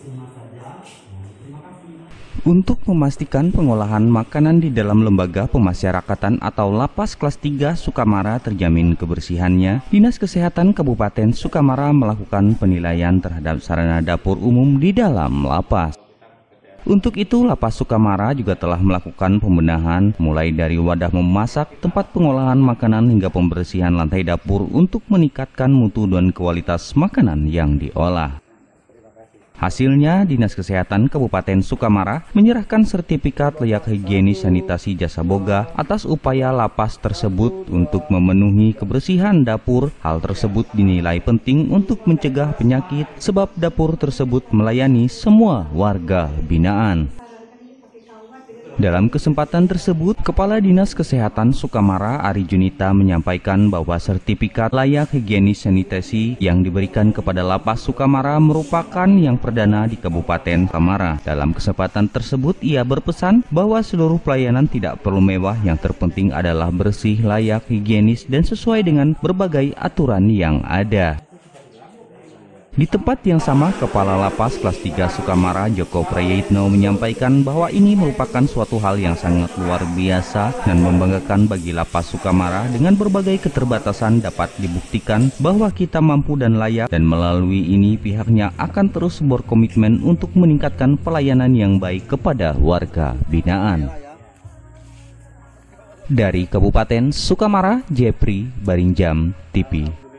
Nah, untuk memastikan pengolahan makanan di dalam lembaga pemasyarakatan atau lapas kelas 3 Sukamara terjamin kebersihannya, Dinas Kesehatan Kabupaten Sukamara melakukan penilaian terhadap sarana dapur umum di dalam lapas. Untuk itu, Lapas Sukamara juga telah melakukan pembenahan mulai dari wadah memasak, tempat pengolahan makanan hingga pembersihan lantai dapur untuk meningkatkan mutu dan kualitas makanan yang diolah. Hasilnya, Dinas Kesehatan Kabupaten Sukamara menyerahkan sertifikat layak higienis sanitasi jasa boga atas upaya lapas tersebut untuk memenuhi kebersihan dapur. Hal tersebut dinilai penting untuk mencegah penyakit sebab dapur tersebut melayani semua warga binaan. Dalam kesempatan tersebut, Kepala Dinas Kesehatan Sukamara Ari Junita menyampaikan bahwa sertifikat layak higienis sanitasi yang diberikan kepada lapas Sukamara merupakan yang perdana di Kabupaten Sukamara. Dalam kesempatan tersebut, ia berpesan bahwa seluruh pelayanan tidak perlu mewah, yang terpenting adalah bersih, layak, higienis, dan sesuai dengan berbagai aturan yang ada. Di tempat yang sama, Kepala Lapas Kelas 3 Sukamara Joko Prayitno menyampaikan bahwa ini merupakan suatu hal yang sangat luar biasa dan membanggakan bagi Lapas Sukamara dengan berbagai keterbatasan dapat dibuktikan bahwa kita mampu dan layak dan melalui ini pihaknya akan terus berkomitmen untuk meningkatkan pelayanan yang baik kepada warga binaan. Dari Kabupaten Sukamara, Jepri Barinjam, TV.